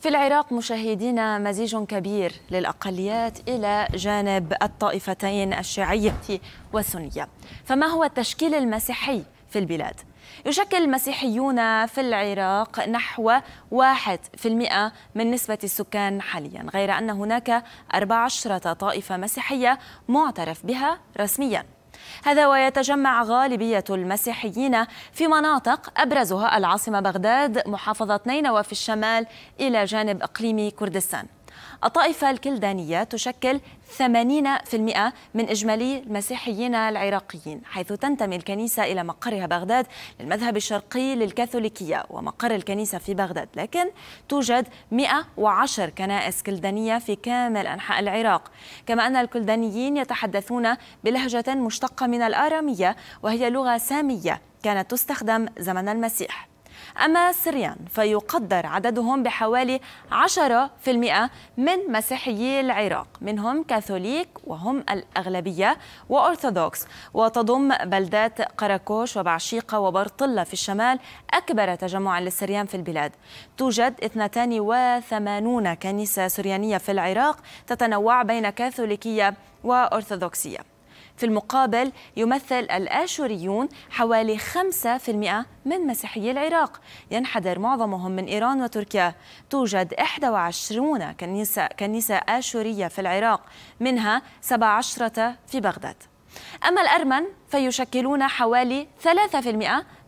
في العراق مشاهدينا مزيج كبير للأقليات إلى جانب الطائفتين الشيعية والسنية فما هو التشكيل المسيحي في البلاد؟ يشكل المسيحيون في العراق نحو 1% من نسبة السكان حاليا غير أن هناك 14 طائفة مسيحية معترف بها رسمياً هذا ويتجمع غالبية المسيحيين في مناطق أبرزها العاصمة بغداد محافظة نينوى في الشمال إلى جانب إقليم كردستان الطائفة الكلدانية تشكل 80% من إجمالي المسيحيين العراقيين حيث تنتمي الكنيسة إلى مقرها بغداد للمذهب الشرقي للكاثوليكية ومقر الكنيسة في بغداد لكن توجد 110 كنائس كلدانية في كامل أنحاء العراق كما أن الكلدانيين يتحدثون بلهجة مشتقة من الآرامية وهي لغة سامية كانت تستخدم زمن المسيح أما السريان فيقدر عددهم بحوالي 10% من مسيحيي العراق منهم كاثوليك وهم الأغلبية وأرثوذكس وتضم بلدات قراكوش وبعشيقة وبرطلة في الشمال أكبر تجمع للسريان في البلاد توجد 82 كنيسة سريانية في العراق تتنوع بين كاثوليكية وأرثوذكسية في المقابل يمثل الآشوريون حوالي 5% من مسيحي العراق ينحدر معظمهم من إيران وتركيا توجد 21 كنيسة, كنيسة آشورية في العراق منها 17 في بغداد أما الأرمن فيشكلون حوالي 3%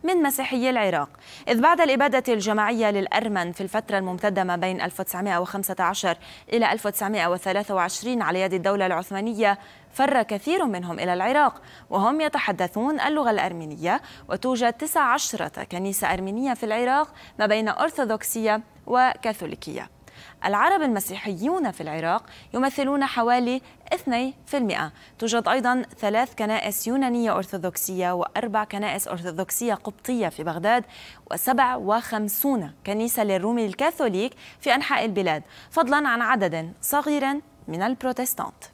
من مسيحيي العراق إذ بعد الإبادة الجماعية للأرمن في الفترة الممتدة ما بين 1915 إلى 1923 على يد الدولة العثمانية فر كثير منهم إلى العراق وهم يتحدثون اللغة الأرمينية وتوجد 19 كنيسة أرمينية في العراق ما بين أرثوذكسية وكاثوليكية العرب المسيحيون في العراق يمثلون حوالي 2% توجد أيضا ثلاث كنائس يونانية أرثوذكسية وأربع كنائس أرثوذكسية قبطية في بغداد وسبع وخمسون كنيسة للرومي الكاثوليك في أنحاء البلاد فضلا عن عدد صغير من البروتستانت